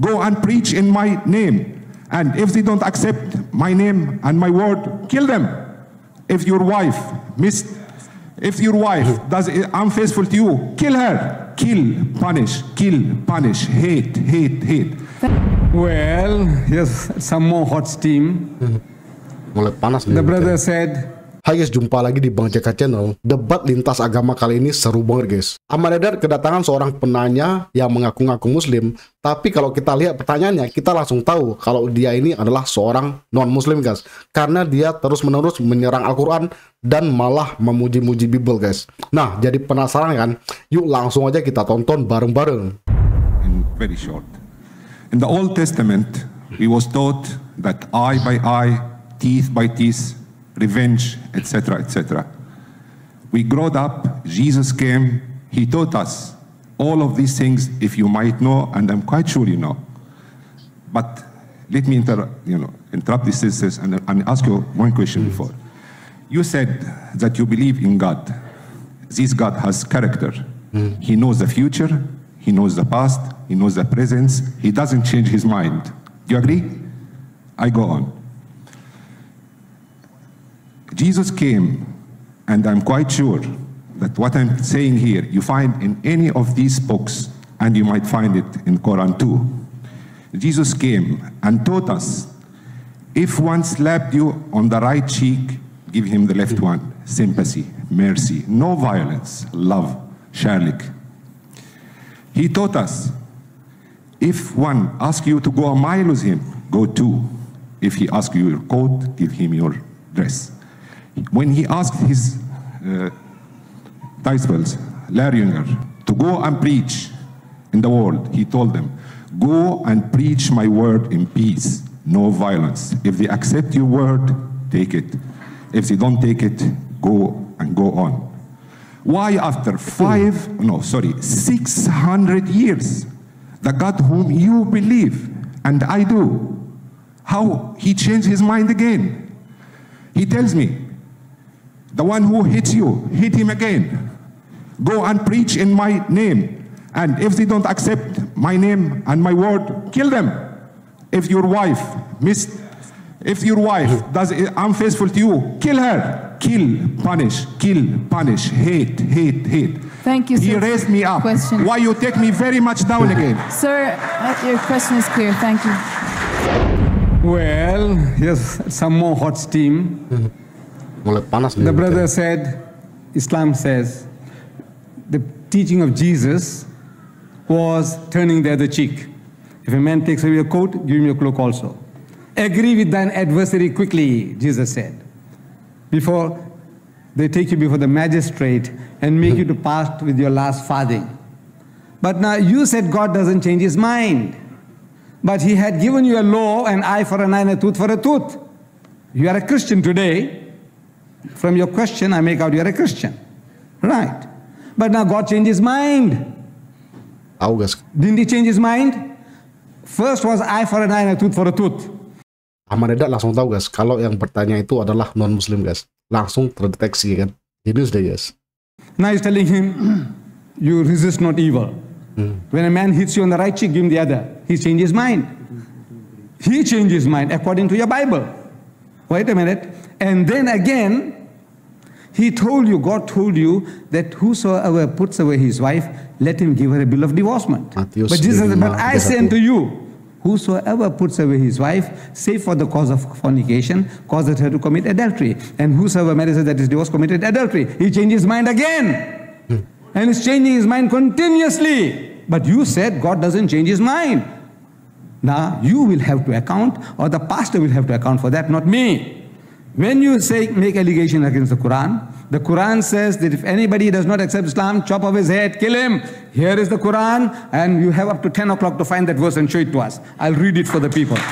Go and preach in my name. And if they don't accept my name and my word, kill them. If your wife missed, if your wife does unfaithful to you, kill her. Kill, punish, kill, punish, hate, hate, hate. Well, yes, some more hot steam. the brother said, Hai guys, jumpa lagi di Bang Jaka Channel. Debat lintas agama kali ini seru banget guys. Ahmad Edar kedatangan seorang penanya yang mengaku-ngaku muslim, tapi kalau kita lihat pertanyaannya, kita langsung tahu kalau dia ini adalah seorang non-muslim guys. Karena dia terus-menerus menyerang Al-Quran dan malah memuji-muji Bible guys. Nah, jadi penasaran kan? Yuk langsung aja kita tonton bareng-bareng. In very short. In the Old Testament, we was taught that eye by eye, teeth by teeth, revenge, etc., etc. We growed up, Jesus came, he taught us all of these things, if you might know, and I'm quite sure you know. But let me inter, you know, interrupt this, sisters and, and ask you one question hmm. before. You said that you believe in God. This God has character. Mm. He knows the future, he knows the past, he knows the present, he doesn't change his mind. Do you agree? I go on. Jesus came, and I'm quite sure that what I'm saying here, you find in any of these books, and you might find it in Quran too. Jesus came and taught us, if one slapped you on the right cheek, give him the left one. Sympathy, mercy, no violence, love, shalik. He taught us, if one asks you to go a mile with him, go two. If he asks you your coat, give him your dress. When he asked his uh, disciples, Larry Younger, to go and preach in the world, he told them, Go and preach my word in peace, no violence. If they accept your word, take it. If they don't take it, go and go on. Why, after five, no, sorry, 600 years, the God whom you believe and I do, how he changed his mind again? He tells me, the one who hits you, hit him again. Go and preach in my name. And if they don't accept my name and my word, kill them. If your wife missed, if your wife does unfaithful to you, kill her. Kill, punish, kill, punish, hate, hate, hate. Thank you, sir. He raised me up. Question. Why you take me very much down again? Sir, uh, your question is clear. Thank you. Well, yes, some more hot steam. Mulai panas The brother said, Islam says, the teaching of Jesus was turning the other cheek. If a man takes away your coat, give him your cloak also. Agree with thine adversary quickly, Jesus said. Before they take you before the magistrate and make you to part with your last farthing. But now you said God doesn't change his mind. But he had given you a law, an eye for an eye and a tooth for a tooth. You are a Christian today. From your question, I make out you're a Christian. Right. But now God changed his mind. August. Didn't he change his mind? First was eye for an eye and a tooth for a tooth. Ahmadinejad langsung tahu guys, kalau yang bertanya itu adalah non-muslim guys. Langsung terdeteksi kan. He knows that yes. Now he's telling him, you resist not evil. Hmm. When a man hits you on the right cheek, give him the other. He changes mind. He changes mind according to your Bible. Wait a minute. And then again, he told you, God told you, that whosoever puts away his wife, let him give her a bill of divorcement. but Jesus said, But I say unto you, whosoever puts away his wife, save for the cause of fornication, causes her to commit adultery. And whosoever marries her that is divorced committed adultery. He changes his mind again. Hmm. And he's changing his mind continuously. But you said God doesn't change his mind. Now you will have to account, or the pastor will have to account for that, not me. When you say make allegation against the Quran, the Quran says that if anybody does not accept Islam, chop off his head, kill him. Here is the Quran, and you have up to 10 o'clock to find that verse and show it to us. I'll read it for the people.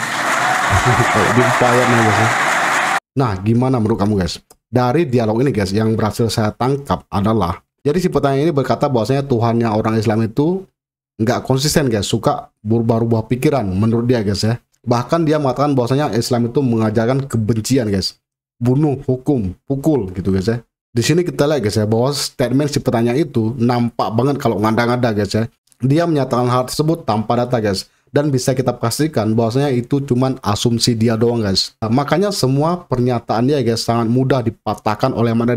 Nah, gimana menurut kamu guys? Dari dialog ini guys, yang berhasil saya tangkap adalah, jadi si pertanyaan ini berkata bahwasanya Tuhannya orang Islam itu nggak konsisten guys, suka berubah-ubah pikiran menurut dia guys ya. Bahkan dia mengatakan bahwasanya Islam itu mengajarkan kebencian guys bunuh, hukum, pukul gitu guys ya. Di sini kita lihat guys ya bahwa statement si petanya itu nampak banget kalau ngandang ngada guys ya. Dia menyatakan hal tersebut tanpa data guys dan bisa kita pastikan bahwasanya itu cuman asumsi dia doang guys. Nah, makanya semua pernyataan dia guys sangat mudah dipatahkan oleh Ahmad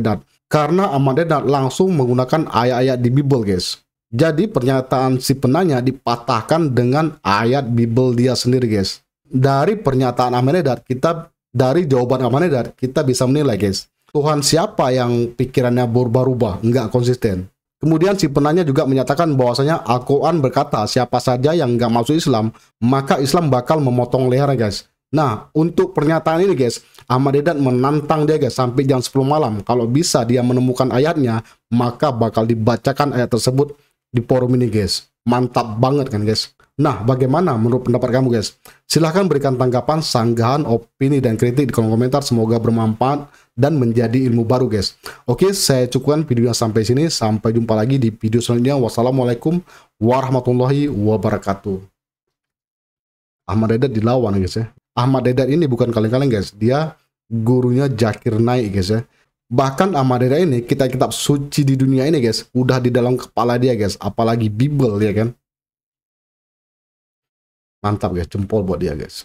karena Ahmad langsung menggunakan ayat-ayat di Bible guys. Jadi pernyataan si penanya dipatahkan dengan ayat Bible dia sendiri guys. Dari pernyataan Ahmad kita dari jawaban amanah dari kita bisa menilai guys. Tuhan siapa yang pikirannya berubah-ubah, nggak konsisten. Kemudian si penanya juga menyatakan bahwasanya Al-Quran berkata siapa saja yang nggak masuk Islam, maka Islam bakal memotong leher guys. Nah, untuk pernyataan ini guys, Ahmad Dedan menantang dia guys sampai jam 10 malam. Kalau bisa dia menemukan ayatnya, maka bakal dibacakan ayat tersebut di forum ini guys. Mantap banget kan guys. Nah, bagaimana menurut pendapat kamu guys? Silahkan berikan tanggapan, sanggahan, opini, dan kritik di kolom komentar. Semoga bermanfaat dan menjadi ilmu baru guys. Oke, saya cukupkan videonya sampai sini. Sampai jumpa lagi di video selanjutnya. Wassalamualaikum warahmatullahi wabarakatuh. Ahmad Dedat dilawan guys ya. Ahmad Dedat ini bukan kaleng-kaleng guys. Dia gurunya Jakir Naik guys ya. Bahkan Ahmad Ahmadiyah ini kita kitab suci di dunia ini guys, udah di dalam kepala dia guys, apalagi Bible ya kan. Mantap guys, jempol buat dia guys.